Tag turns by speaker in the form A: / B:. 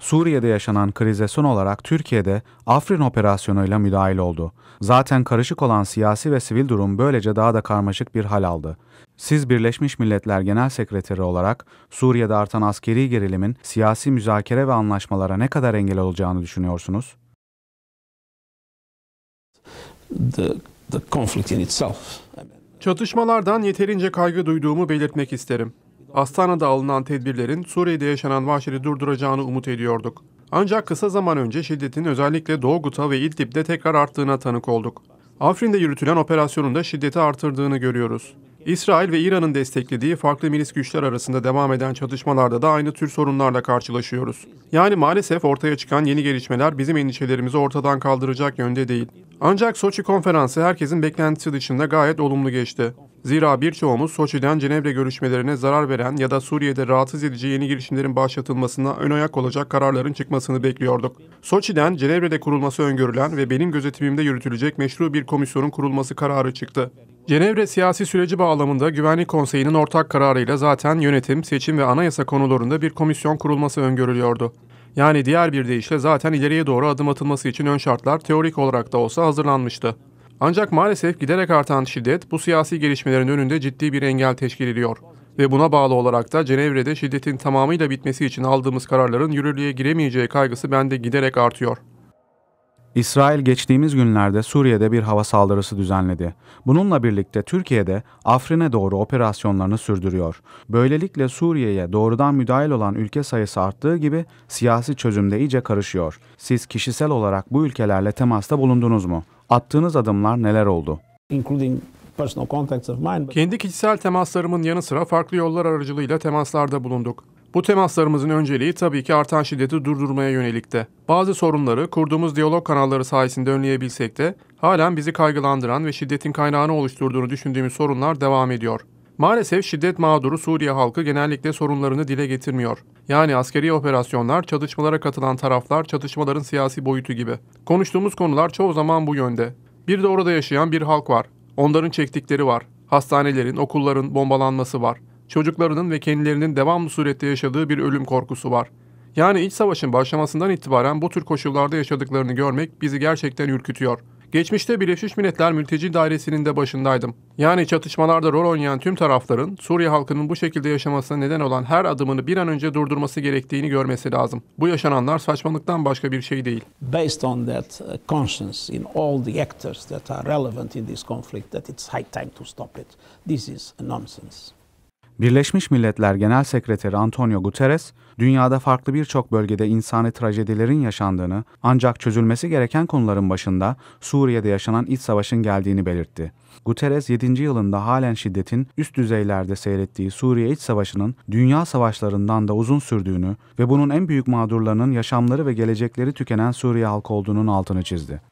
A: Suriye'de yaşanan krize son olarak Türkiye'de Afrin operasyonuyla müdahil oldu. Zaten karışık olan siyasi ve sivil durum böylece daha da karmaşık bir hal aldı. Siz Birleşmiş Milletler Genel Sekreteri olarak Suriye'de artan askeri gerilimin siyasi müzakere ve anlaşmalara ne kadar engel olacağını düşünüyorsunuz? The, the conflict in itself.
B: Çatışmalardan yeterince kaygı duyduğumu belirtmek isterim. Astana'da alınan tedbirlerin Suriye'de yaşanan vahşeti durduracağını umut ediyorduk. Ancak kısa zaman önce şiddetin özellikle Doğu Guta ve İdlib'de tekrar arttığına tanık olduk. Afrin'de yürütülen operasyonun da şiddeti artırdığını görüyoruz. İsrail ve İran'ın desteklediği farklı milis güçler arasında devam eden çatışmalarda da aynı tür sorunlarla karşılaşıyoruz. Yani maalesef ortaya çıkan yeni gelişmeler bizim endişelerimizi ortadan kaldıracak yönde değil. Ancak Soçi konferansı herkesin beklentisi dışında gayet olumlu geçti. Zira birçoğumuz Soçi'den Cenevre görüşmelerine zarar veren ya da Suriye'de rahatsız edici yeni girişimlerin başlatılmasına ön ayak olacak kararların çıkmasını bekliyorduk. Soçi'den Cenevre'de kurulması öngörülen ve benim gözetimimde yürütülecek meşru bir komisyonun kurulması kararı çıktı. Cenevre siyasi süreci bağlamında Güvenlik Konseyi'nin ortak kararıyla zaten yönetim, seçim ve anayasa konularında bir komisyon kurulması öngörülüyordu. Yani diğer bir deyişle zaten ileriye doğru adım atılması için ön şartlar teorik olarak da olsa hazırlanmıştı. Ancak maalesef giderek artan şiddet bu siyasi gelişmelerin önünde ciddi bir engel teşkil ediyor. Ve buna bağlı olarak da Cenevre'de şiddetin tamamıyla bitmesi için aldığımız kararların yürürlüğe giremeyeceği kaygısı bende giderek artıyor.
A: İsrail geçtiğimiz günlerde Suriye'de bir hava saldırısı düzenledi. Bununla birlikte Türkiye'de Afrin'e doğru operasyonlarını sürdürüyor. Böylelikle Suriye'ye doğrudan müdahil olan ülke sayısı arttığı gibi siyasi çözümde iyice karışıyor. Siz kişisel olarak bu ülkelerle temasta bulundunuz mu? Attığınız adımlar neler oldu? Including
B: Kendi kişisel temaslarımın yanı sıra farklı yollar aracılığıyla temaslarda bulunduk. Bu temaslarımızın önceliği tabii ki artan şiddeti durdurmaya yönelikte. Bazı sorunları kurduğumuz diyalog kanalları sayesinde önleyebilsek de halen bizi kaygılandıran ve şiddetin kaynağını oluşturduğunu düşündüğümüz sorunlar devam ediyor. Maalesef şiddet mağduru Suriye halkı genellikle sorunlarını dile getirmiyor. Yani askeri operasyonlar, çatışmalara katılan taraflar, çatışmaların siyasi boyutu gibi. Konuştuğumuz konular çoğu zaman bu yönde. Bir de orada yaşayan bir halk var. Onların çektikleri var. Hastanelerin, okulların bombalanması var çocuklarının ve kendilerinin devamlı surette yaşadığı bir ölüm korkusu var. Yani iç savaşın başlamasından itibaren bu tür koşullarda yaşadıklarını görmek bizi gerçekten ürkütüyor. Geçmişte Birleşmiş Milletler Mülteci Dairesi'nin de başındaydım. Yani çatışmalarda rol oynayan tüm tarafların Suriye halkının bu şekilde yaşamasına neden olan her adımını bir an önce durdurması gerektiğini görmesi lazım. Bu yaşananlar saçmalıktan başka bir şey değil. Based on that uh, conscience in all the actors that are relevant in this conflict that it's high time to stop it. This is nonsense.
A: Birleşmiş Milletler Genel Sekreteri Antonio Guterres, dünyada farklı birçok bölgede insani trajedilerin yaşandığını ancak çözülmesi gereken konuların başında Suriye'de yaşanan iç savaşın geldiğini belirtti. Guterres 7. yılında halen şiddetin üst düzeylerde seyrettiği Suriye iç savaşının dünya savaşlarından da uzun sürdüğünü ve bunun en büyük mağdurlarının yaşamları ve gelecekleri tükenen Suriye halkı olduğunun altını çizdi.